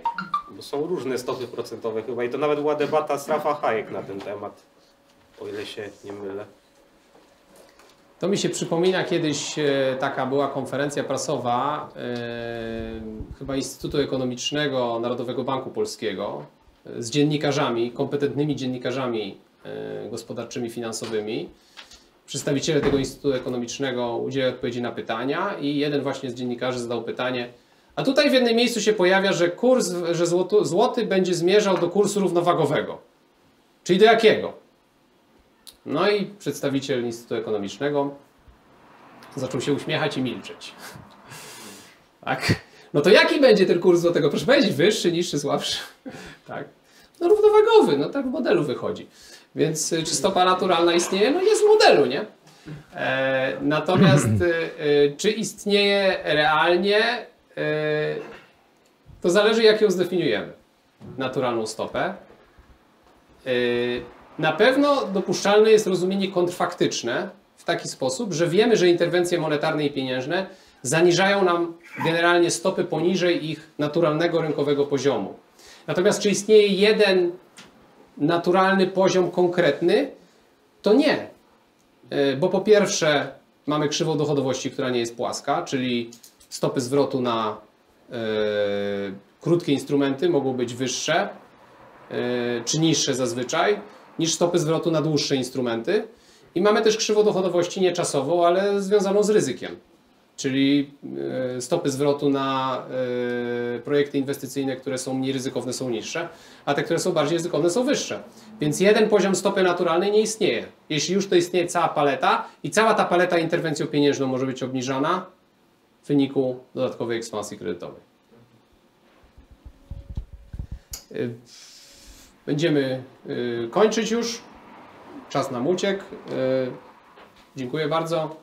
Speaker 1: Bo są różne stopy procentowe chyba i to nawet była debata z Rafa Hayek na ten temat, o ile się nie mylę. To mi się przypomina kiedyś e, taka była konferencja prasowa e, chyba Instytutu Ekonomicznego Narodowego Banku Polskiego e, z dziennikarzami, kompetentnymi dziennikarzami gospodarczymi, finansowymi przedstawiciele tego Instytutu Ekonomicznego udzieli odpowiedzi na pytania i jeden właśnie z dziennikarzy zadał pytanie, a tutaj w jednym miejscu się pojawia, że kurs, że złoty, złoty będzie zmierzał do kursu równowagowego. Czyli do jakiego? No i przedstawiciel Instytutu Ekonomicznego zaczął się uśmiechać i milczeć. Tak? No to jaki będzie ten kurs złotego? Proszę powiedzieć, wyższy, niższy, słabszy? Tak? No równowagowy, no tak w modelu wychodzi. Więc y, czy stopa naturalna istnieje? No jest w modelu, nie? E, natomiast e, czy istnieje realnie, e, to zależy jak ją zdefiniujemy, naturalną stopę. na pewno dopuszczalne jest rozumienie kontrfaktyczne w taki sposób, że wiemy, że interwencje monetarne i pieniężne zaniżają nam generalnie stopy poniżej ich naturalnego rynkowego poziomu. Natomiast czy istnieje jeden naturalny poziom konkretny, to nie. E, bo po pierwsze mamy krzywą dochodowości, która nie jest płaska, czyli stopy zwrotu na e, krótkie instrumenty mogą być wyższe e, czy niższe zazwyczaj niż stopy zwrotu na dłuższe instrumenty. I mamy też krzywodochodowości nie czasową, ale związaną z ryzykiem czyli e, stopy zwrotu na e, projekty inwestycyjne, które są mniej ryzykowne, są niższe, a te, które są bardziej ryzykowne, są wyższe. Więc jeden poziom stopy naturalnej nie istnieje. Jeśli już to istnieje cała paleta i cała ta paleta interwencją pieniężną może być obniżana w wyniku dodatkowej ekspansji kredytowej. E, będziemy kończyć już. Czas nam uciekł. Dziękuję bardzo.